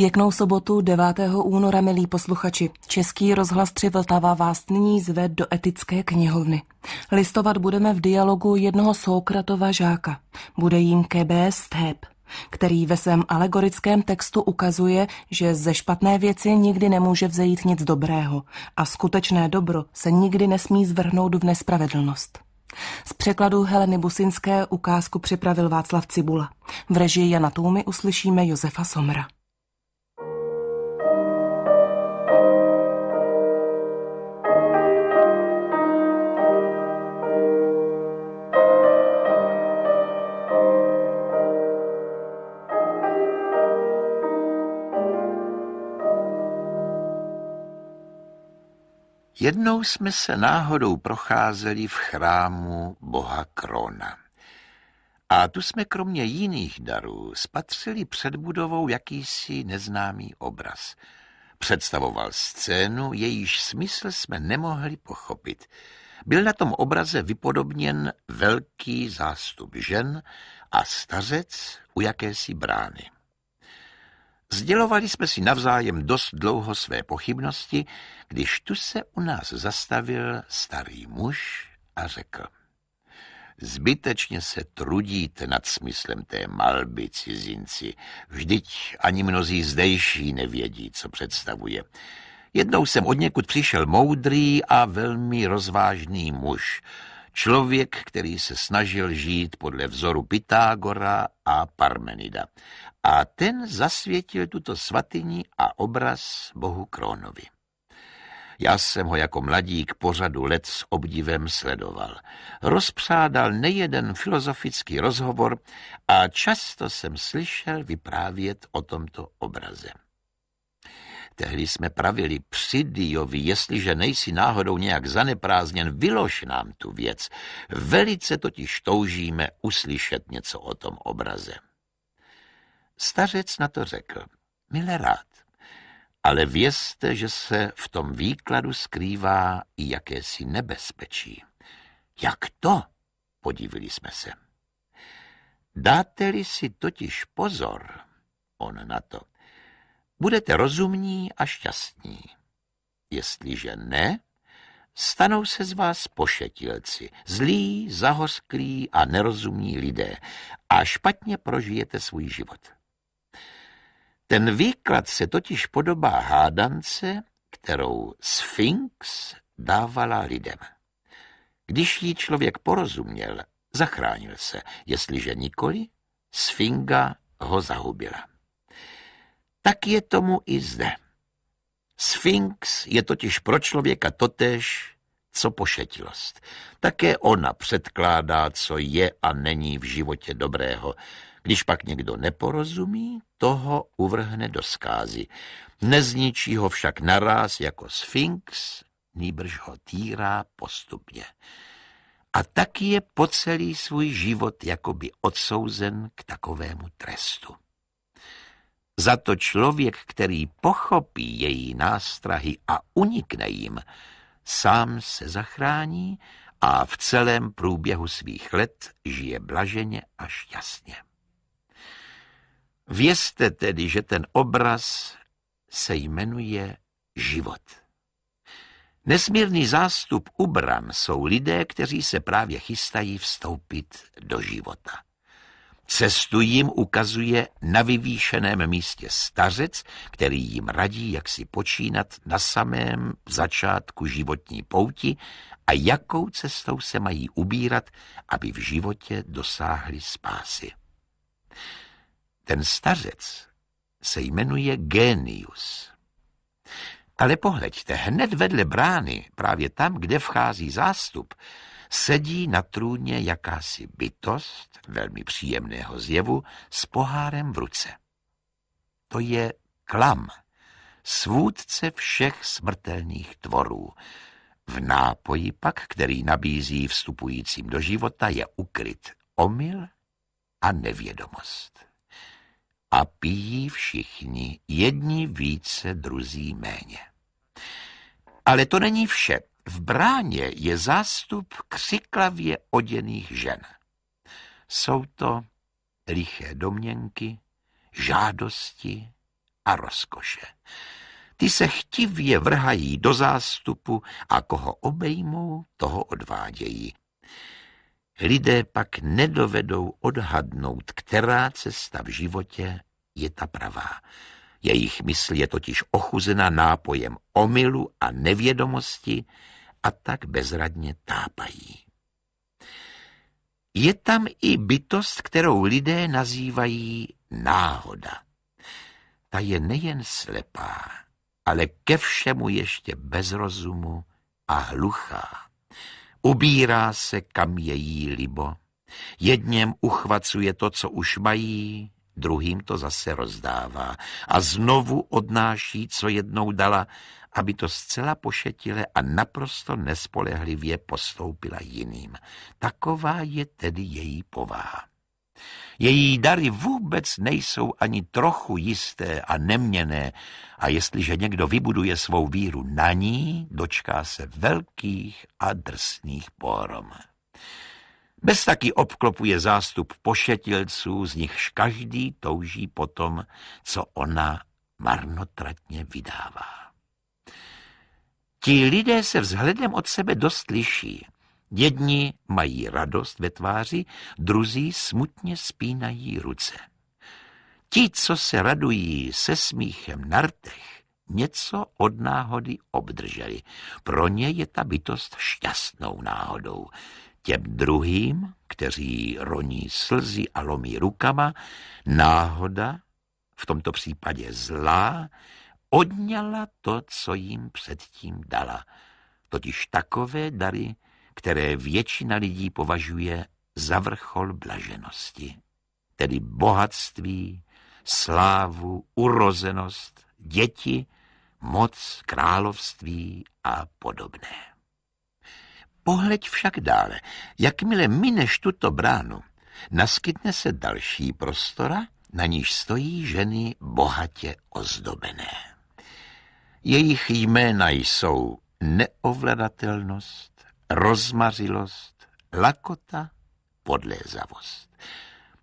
Pěknou sobotu 9. února, milí posluchači. Český rozhlas Tři Vltava vás nyní zve do etické knihovny. Listovat budeme v dialogu jednoho Sokratova žáka. Bude jim Kebe Stéb, který ve svém alegorickém textu ukazuje, že ze špatné věci nikdy nemůže vzejít nic dobrého a skutečné dobro se nikdy nesmí zvrhnout v nespravedlnost. Z překladu Heleny Businské ukázku připravil Václav Cibula. V režii Jana Tůmy uslyšíme Josefa Somra. Jednou jsme se náhodou procházeli v chrámu boha Krona. A tu jsme kromě jiných darů spatřili před budovou jakýsi neznámý obraz. Představoval scénu, jejíž smysl jsme nemohli pochopit. Byl na tom obraze vypodobněn velký zástup žen a stařec u jakési brány. Sdělovali jsme si navzájem dost dlouho své pochybnosti, když tu se u nás zastavil starý muž a řekl. Zbytečně se trudíte nad smyslem té malby, cizinci. Vždyť ani mnozí zdejší nevědí, co představuje. Jednou jsem od někud přišel moudrý a velmi rozvážný muž. Člověk, který se snažil žít podle vzoru Pythagora a Parmenida. A ten zasvětil tuto svatyni a obraz bohu Krónovi. Já jsem ho jako mladík pořadu let s obdivem sledoval. Rozpřádal nejeden filozofický rozhovor a často jsem slyšel vyprávět o tomto obraze. Tehdy jsme pravili, Přidiovi, jestliže nejsi náhodou nějak zaneprázdněn, vylož nám tu věc. Velice totiž toužíme uslyšet něco o tom obraze. Stařec na to řekl, milé rád, ale vězte, že se v tom výkladu skrývá i jakési nebezpečí. Jak to? Podívili jsme se. Dáte-li si totiž pozor, on na to, budete rozumní a šťastní. Jestliže ne, stanou se z vás pošetilci, zlí, zahosklí a nerozumní lidé a špatně prožijete svůj život. Ten výklad se totiž podobá hádance, kterou Sphinx dávala lidem. Když ji člověk porozuměl, zachránil se, jestliže nikoli, Sfinga ho zahubila. Tak je tomu i zde. Sphinx je totiž pro člověka totéž, co pošetilost. Také ona předkládá, co je a není v životě dobrého. Když pak někdo neporozumí, toho uvrhne do skázy. Nezničí ho však naraz jako Sphinx, nýbrž ho týrá postupně. A taky je po celý svůj život jakoby odsouzen k takovému trestu. Za to člověk, který pochopí její nástrahy a unikne jim, sám se zachrání a v celém průběhu svých let žije blaženě a šťastně. Vězte tedy, že ten obraz se jmenuje život. Nesmírný zástup ubram jsou lidé, kteří se právě chystají vstoupit do života. Cestu jim ukazuje na vyvýšeném místě stařec, který jim radí, jak si počínat na samém začátku životní pouti a jakou cestou se mají ubírat, aby v životě dosáhli spásy. Ten stařec se jmenuje Genius. Ale pohleďte, hned vedle brány, právě tam, kde vchází zástup, Sedí na trůně jakási bytost, velmi příjemného zjevu, s pohárem v ruce. To je klam, svůdce všech smrtelných tvorů. V nápoji pak, který nabízí vstupujícím do života, je ukryt omyl a nevědomost. A pijí všichni, jedni více, druzí méně. Ale to není vše. V bráně je zástup křiklavě oděných žen. Jsou to liché domněnky, žádosti a rozkoše. Ty se chtivě vrhají do zástupu a koho obejmou, toho odvádějí. Lidé pak nedovedou odhadnout, která cesta v životě je ta pravá. Jejich mysl je totiž ochuzena nápojem omilu a nevědomosti, a tak bezradně tápají. Je tam i bytost, kterou lidé nazývají náhoda. Ta je nejen slepá, ale ke všemu ještě bez rozumu a hluchá. Ubírá se, kam je jí libo. Jedněm uchvacuje to, co už mají, druhým to zase rozdává a znovu odnáší, co jednou dala, aby to zcela pošetile a naprosto nespolehlivě postoupila jiným. Taková je tedy její povaha. Její dary vůbec nejsou ani trochu jisté a neměné a jestliže někdo vybuduje svou víru na ní, dočká se velkých a drsných pohrom. Bez taky obklopuje zástup pošetilců, z nichž každý touží po tom, co ona marnotratně vydává. Ti lidé se vzhledem od sebe dost liší. Jedni mají radost ve tváři, druzí smutně spínají ruce. Ti, co se radují se smíchem na rtech, něco od náhody obdrželi. Pro ně je ta bytost šťastnou náhodou. Těm druhým, kteří roní slzy a lomí rukama, náhoda, v tomto případě zlá, odňala to, co jim předtím dala, totiž takové dary, které většina lidí považuje za vrchol blaženosti, tedy bohatství, slávu, urozenost, děti, moc, království a podobné. Pohleď však dále. Jakmile mineš tuto bránu, naskytne se další prostora, na níž stojí ženy bohatě ozdobené. Jejich jména jsou neovladatelnost, rozmařilost, lakota, podlézavost.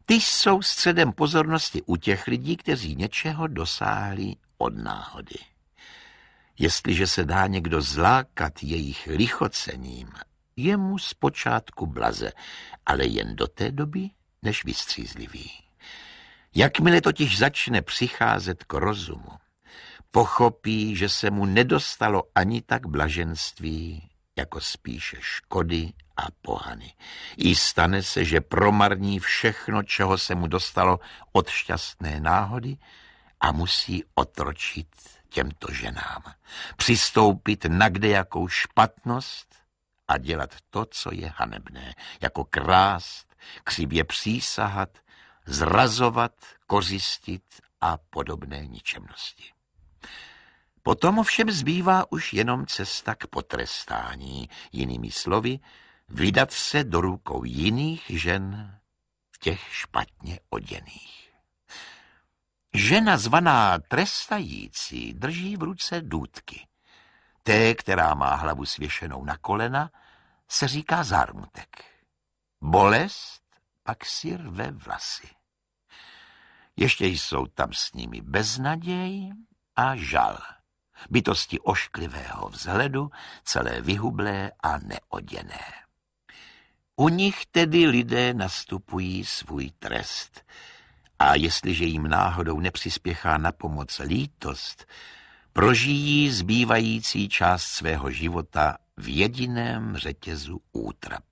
Ty jsou středem pozornosti u těch lidí, kteří něčeho dosáhli od náhody jestliže se dá někdo zlákat jejich lichocením, je mu zpočátku blaze, ale jen do té doby, než vystřízlivý. Jakmile totiž začne přicházet k rozumu, pochopí, že se mu nedostalo ani tak blaženství, jako spíše škody a pohany. I stane se, že promarní všechno, čeho se mu dostalo od šťastné náhody a musí otročit těmto ženám, přistoupit na kdejakou špatnost a dělat to, co je hanebné, jako krást, křivě přísahat, zrazovat, kořistit a podobné ničemnosti. Potom ovšem zbývá už jenom cesta k potrestání, jinými slovy, vydat se do rukou jiných žen, těch špatně oděných. Žena zvaná trestající drží v ruce důdky. Té, která má hlavu svěšenou na kolena, se říká zármutek. Bolest pak si rve vlasy. Ještě jsou tam s nimi beznaděj a žal. Bytosti ošklivého vzhledu, celé vyhublé a neoděné. U nich tedy lidé nastupují svůj trest – a jestliže jim náhodou nepřispěchá na pomoc lítost, prožijí zbývající část svého života v jediném řetězu útrap.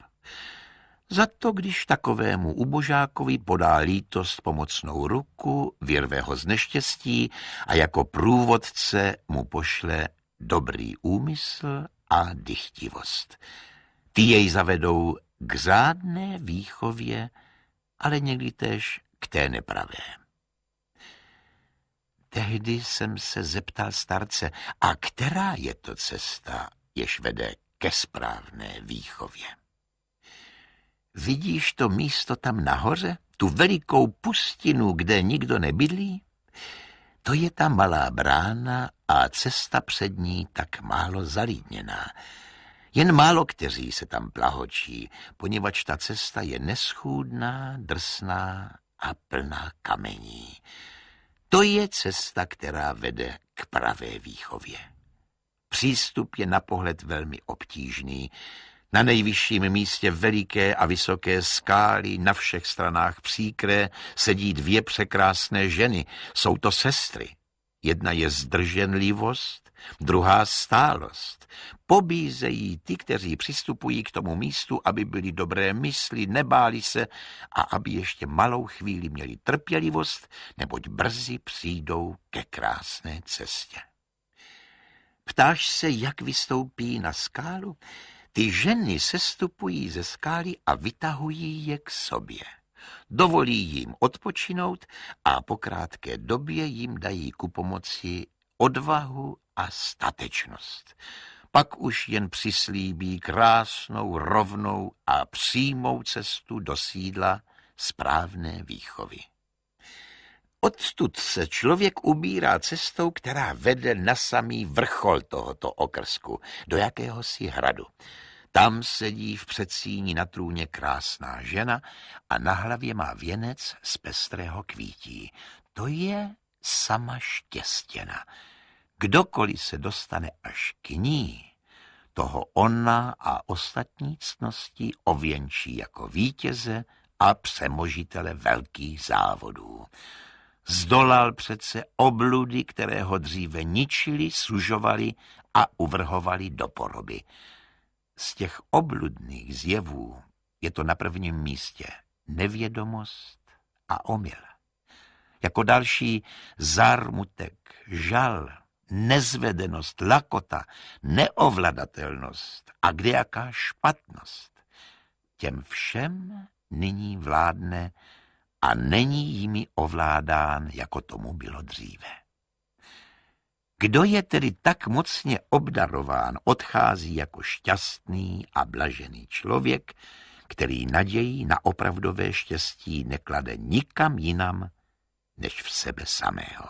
Za to, když takovému ubožákovi podá lítost pomocnou ruku, vyrve ho z neštěstí a jako průvodce mu pošle dobrý úmysl a dychtivost. Ty jej zavedou k řádné výchově, ale někdy též k té nepravé. Tehdy jsem se zeptal starce, a která je to cesta, jež vede ke správné výchově? Vidíš to místo tam nahoře, tu velikou pustinu, kde nikdo nebydlí? To je ta malá brána a cesta před ní tak málo zalídněná. Jen málo kteří se tam plahočí, poněvadž ta cesta je neschůdná, drsná a plná kamení. To je cesta, která vede k pravé výchově. Přístup je na pohled velmi obtížný. Na nejvyšším místě veliké a vysoké skály, na všech stranách příkré, sedí dvě překrásné ženy. Jsou to sestry. Jedna je zdrženlivost Druhá stálost. Pobízejí ty, kteří přistupují k tomu místu, aby byli dobré mysli, nebáli se a aby ještě malou chvíli měli trpělivost, neboť brzy přijdou ke krásné cestě. Ptáš se, jak vystoupí na skálu? Ty ženy sestupují ze skály a vytahují je k sobě. Dovolí jim odpočinout a po krátké době jim dají ku pomoci odvahu a statečnost. Pak už jen přislíbí krásnou, rovnou a přímou cestu do sídla správné výchovy. Odtud se člověk ubírá cestou, která vede na samý vrchol tohoto okrsku, do jakéhosi hradu. Tam sedí v předsíni na trůně krásná žena a na hlavě má věnec z pestrého kvítí. To je sama štěstěna. Kdokoliv se dostane až k ní, toho ona a ostatní ctnosti ověnčí jako vítěze a přemožitele velkých závodů. Zdolal přece obludy, které ho dříve ničili, sužovali a uvrhovali do poroby. Z těch obludných zjevů je to na prvním místě nevědomost a omyla. Jako další zármutek, žal, nezvedenost, lakota, neovladatelnost a kde jaká špatnost. Těm všem nyní vládne a není jimi ovládán, jako tomu bylo dříve. Kdo je tedy tak mocně obdarován, odchází jako šťastný a blažený člověk, který naději na opravdové štěstí neklade nikam jinam než v sebe samého.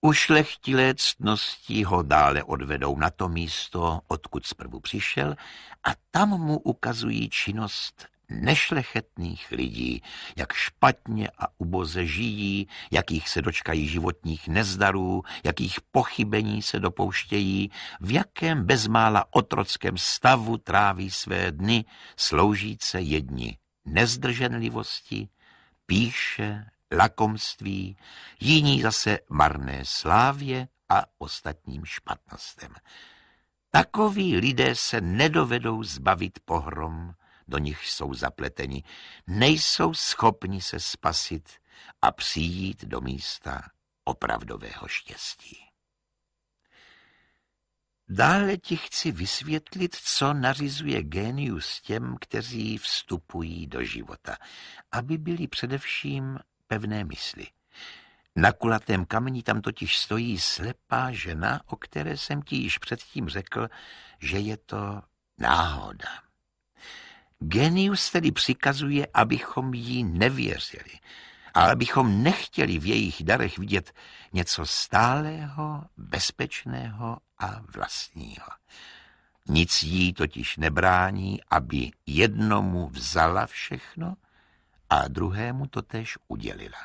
Ušlechtilé ctnosti ho dále odvedou na to místo, odkud zprvu přišel, a tam mu ukazují činnost nešlechetných lidí, jak špatně a uboze žijí, jakých se dočkají životních nezdarů, jakých pochybení se dopouštějí, v jakém bezmála otrockém stavu tráví své dny, sloužíce jedni nezdrženlivosti, píše, lakomství, jiní zase marné slávě a ostatním špatnostem. Takoví lidé se nedovedou zbavit pohrom, do nich jsou zapleteni, nejsou schopni se spasit a přijít do místa opravdového štěstí. Dále ti chci vysvětlit, co nařizuje génius těm, kteří vstupují do života, aby byli především pevné mysli. Na kulatém kameni tam totiž stojí slepá žena, o které jsem ti již předtím řekl, že je to náhoda. Genius tedy přikazuje, abychom jí nevěřili a abychom nechtěli v jejich darech vidět něco stálého, bezpečného a vlastního. Nic jí totiž nebrání, aby jednomu vzala všechno – a druhému to totéž udělila.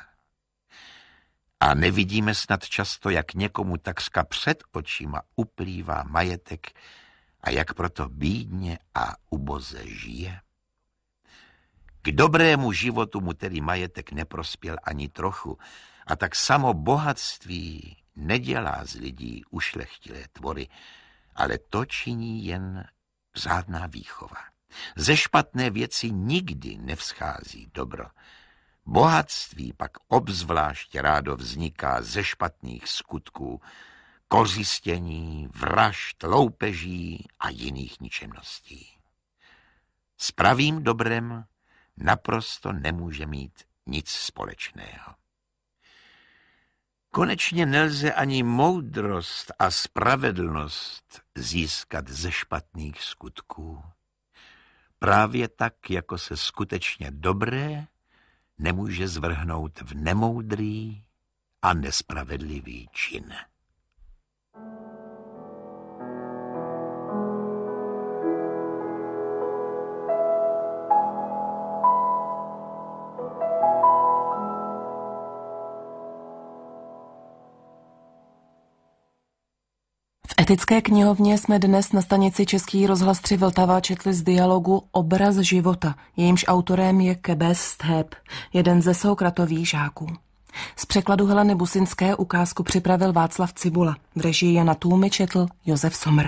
A nevidíme snad často, jak někomu takřka před očima uplývá majetek a jak proto bídně a uboze žije. K dobrému životu mu tedy majetek neprospěl ani trochu a tak samo bohatství nedělá z lidí ušlechtilé tvory, ale to činí jen řádná výchova. Ze špatné věci nikdy nevzchází dobro. Bohatství pak obzvlášť rádo vzniká ze špatných skutků, kořistění, vražd, loupeží a jiných ničemností. S pravým dobrem naprosto nemůže mít nic společného. Konečně nelze ani moudrost a spravedlnost získat ze špatných skutků. Právě tak, jako se skutečně dobré nemůže zvrhnout v nemoudrý a nespravedlivý čin. Etické knihovně jsme dnes na stanici Český rozhlas 3 Vltava četli z dialogu Obraz života, jejímž autorem je Kebes Stheb, jeden ze soukratových žáků. Z překladu Heleny Businské ukázku připravil Václav Cibula, v režii Jana Tůmy četl Josef Somr.